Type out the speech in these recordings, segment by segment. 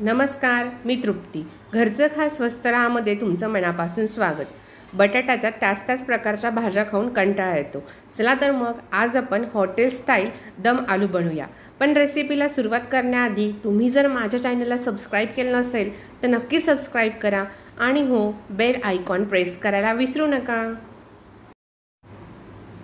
नमस्कार मी तृप्ती घरचं खास स्वस्त राहामध्ये तुमचं मनापासून स्वागत बटाट्याच्या त्याच त्याच प्रकारच्या भाज्या खाऊन कंटाळा येतो चला तर मग आज आपण हॉटेल स्टाईल दम आलू बनवूया पण रेसिपीला सुरुवात करण्याआधी तुम्ही जर माझ्या चॅनलला सबस्क्राईब केलं नसेल तर नक्की सबस्क्राईब करा आणि हो बेल आयकॉन प्रेस करायला विसरू नका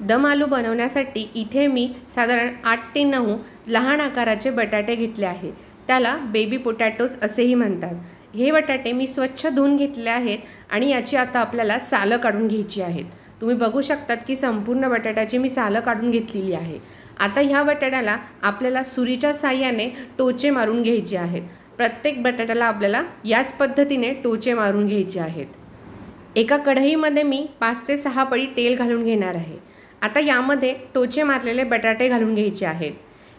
दम आलू बनवण्यासाठी इथे मी साधारण आठ ते नऊ लहान आकाराचे बटाटे घेतले आहे त्याला बेबी पोटॅटोज असेही म्हणतात हे बटाटे मी स्वच्छ धुवून घेतले आहेत आणि याची आता आपल्याला सालं काढून घ्यायची आहेत तुम्ही बघू शकतात की संपूर्ण बटाट्याची मी सालं काढून घेतलेली आहे आता ह्या बटाट्याला आपल्याला सुरीच्या साह्याने टोचे मारून घ्यायचे आहेत प्रत्येक बटाट्याला आपल्याला याच पद्धतीने टोचे मारून घ्यायचे आहेत एका कढईमध्ये मी पाच ते सहा पळी तेल घालून घेणार आहे आता यामध्ये टोचे मारलेले बटाटे घालून घ्यायचे आहेत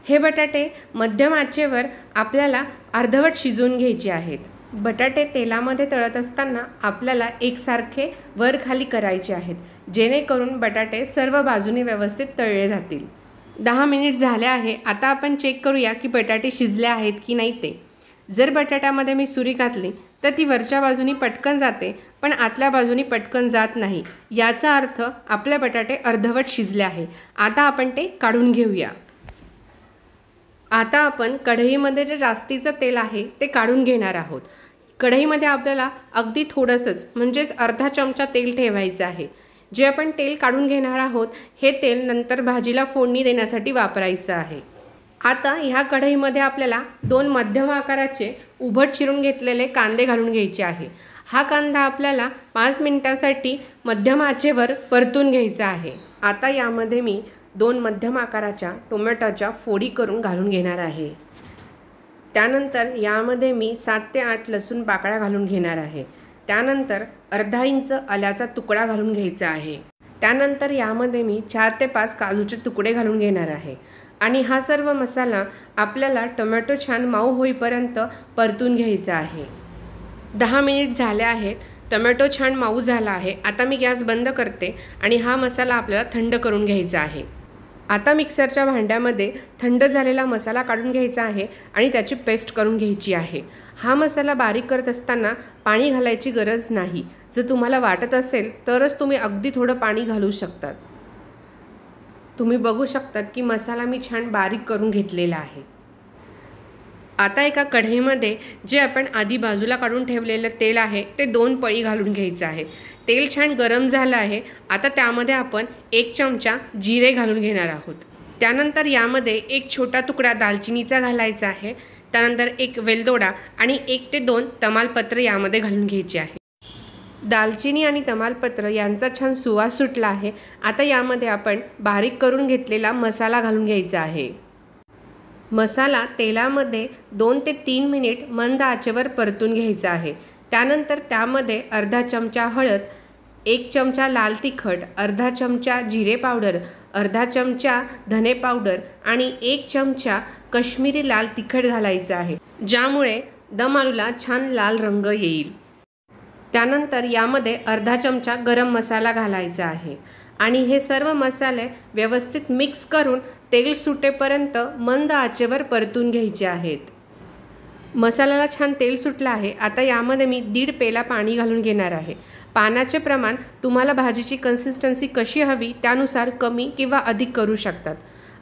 हे बटाटे मध्यम आचेवर आपल्याला अर्धवट शिजवून घ्यायचे आहेत बटाटे तेलामध्ये तळत असताना आपल्याला एकसारखे वर खाली करायचे आहेत जेणेकरून बटाटे सर्व बाजूने व्यवस्थित तळले जातील दहा मिनिट झाले आहे आता आपण चेक करूया की बटाटे शिजले आहेत की नाही ते जर बटाट्यामध्ये मी सुरी घातली तर ती वरच्या बाजूनी पटकन जाते पण आतल्या बाजूनी पटकन जात नाही याचा अर्थ आपले बटाटे अर्धवट शिजले आहे आता आपण ते काढून घेऊया आता आपण कढईमध्ये जे जास्तीचं तेल आहे ते काढून घेणार आहोत कढईमध्ये आपल्याला अगदी थोडंसंच म्हणजेच अर्धा चमचा तेल ठेवायचं आहे जे आपण तेल काढून घेणार आहोत हे तेल नंतर भाजीला फोडणी देण्यासाठी वापरायचं आहे आता ह्या कढईमध्ये आपल्याला दोन मध्यम आकाराचे उभट चिरून घेतलेले कांदे घालून घ्यायचे आहे हा कांदा आपल्याला पाच मिनटासाठी मध्यम आचेवर परतून घ्यायचा आहे आता यामध्ये मी दोन मध्यम आकाराच्या टोमॅटोच्या फोडी करून घालून घेणार आहे त्यानंतर यामध्ये मी सात ते आठ लसूण बाकळ्या घालून घेणार आहे त्यानंतर अर्धा इंच आल्याचा तुकडा घालून घ्यायचा आहे त्यानंतर यामध्ये मी चार ते पाच काजूचे तुकडे घालून घेणार आहे आणि हा सर्व मसाला आपल्याला टोमॅटो छान माऊ होईपर्यंत परतून घ्यायचा आहे दहा मिनिट झाले आहेत टोमॅटो छान माऊ झाला आहे आता मी गॅस बंद करते आणि हा मसाला आपल्याला थंड करून घ्यायचा आहे आता मिक्सरच्या भांड्यामध्ये थंड झालेला मसाला काढून घ्यायचा आहे आणि त्याची पेस्ट करून घ्यायची आहे हा मसाला बारीक करत असताना पाणी घालायची गरज नाही जर तुम्हाला वाटत असेल तरच तुम्ही अगदी थोडं पाणी घालू शकतात तुम्ही बघू शकतात की मसाला मी छान बारीक करून घेतलेला आहे आता एका कढईमध्ये जे आपण आधी बाजूला काढून ठेवलेलं तेल आहे ते दोन पळी घालून घ्यायचं आहे तेल छान गरम झालं आहे आता त्यामध्ये आपण एक चमचा जिरे घालून घेणार आहोत त्यानंतर यामध्ये एक छोटा तुकडा दालचिनीचा घालायचा आहे त्यानंतर एक वेलदोडा आणि एक ते दोन तमालपत्र यामध्ये घालून घ्यायचे आहे दालचिनी आणि तमालपत्र यांचा छान सुवास सुटला आहे आता यामध्ये आपण बारीक करून घेतलेला मसाला घालून घ्यायचा आहे मसाला तेलामध्ये दोन ते तीन मिनिट मंद आचेवर परतून घ्यायचा आहे त्यानंतर त्यामध्ये अर्धा चमचा हळद एक चमचा लाल तिखट अर्धा चमचा जिरे पावडर अर्धा चमचा धने पावडर आणि एक चमचा कश्मीरी लाल तिखट घालायचं आहे ज्यामुळे दम आलूला छान लाल रंग येईल त्यानंतर यामध्ये अर्धा चमचा गरम मसाला घालायचा आहे आणि हे सर्व मसाले व्यवस्थित मिक्स करून तेल सुटेपर्यंत मंद आचेवर परतून घ्यायचे आहेत मसाल्याला छान तेल सुटलं आहे आता यामध्ये मी दीड पेला पाणी घालून घेणार आहे पाण्याचे प्रमाण तुम्हाला भाजीची कन्सिस्टन्सी कशी हवी त्यानुसार कमी किंवा अधिक करू शकतात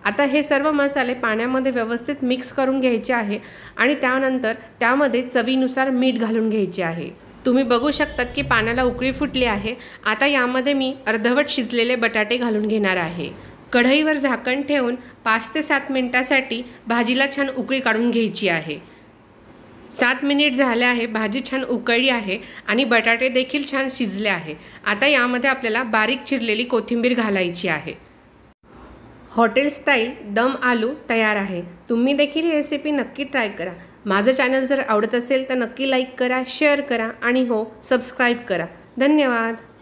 आता हे सर्व मसाले पाण्यामध्ये व्यवस्थित मिक्स करून घ्यायचे आहे आणि त्यानंतर त्यामध्ये चवीनुसार मीठ घालून घ्यायचे आहे तुम्ही बघू शकतात की पाण्याला उकळी फुटली आहे आता यामध्ये मी अर्धवट शिजलेले बटाटे घालून घेणार आहे कढईवर झाकण ठेवून पाच ते सात मिनटासाठी भाजीला छान उकळी काढून घ्यायची आहे सात मिनिट झाले आहे भाजी छान उकळली आहे आणि बटाटे देखील छान शिजले आहे आता यामध्ये आपल्याला बारीक चिरलेली कोथिंबीर घालायची आहे हॉटेल स्टाईल दम आलू तयार आहे तुम्ही देखील ही रेसिपी नक्की ट्राय करा माझं चॅनल जर आवडत असेल तर नक्की लाईक करा शेअर करा आणि हो सबस्क्राईब करा धन्यवाद